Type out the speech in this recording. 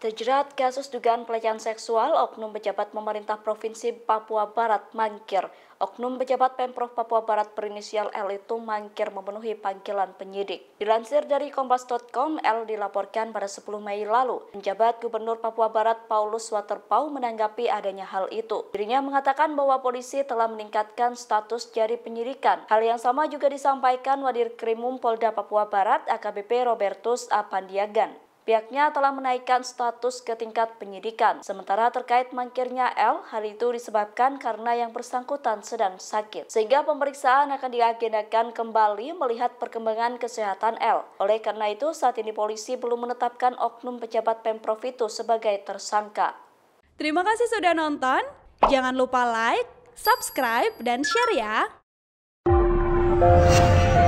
Terjerat kasus dugaan pelecehan seksual, Oknum Pejabat Pemerintah Provinsi Papua Barat mangkir. Oknum Pejabat Pemprov Papua Barat berinisial L itu mangkir memenuhi panggilan penyidik. Dilansir dari Kompas.com, L dilaporkan pada 10 Mei lalu. Penjabat Gubernur Papua Barat Paulus Waterpau menanggapi adanya hal itu. Dirinya mengatakan bahwa polisi telah meningkatkan status jari penyidikan. Hal yang sama juga disampaikan Wadir Krimum Polda Papua Barat AKBP Robertus Apandiagan. Pihaknya telah menaikkan status ke tingkat penyidikan. Sementara terkait mangkirnya L, hal itu disebabkan karena yang bersangkutan sedang sakit. Sehingga pemeriksaan akan diagendakan kembali melihat perkembangan kesehatan L. Oleh karena itu, saat ini polisi belum menetapkan oknum pejabat Pemprov itu sebagai tersangka. Terima kasih sudah nonton. Jangan lupa like, subscribe, dan share ya.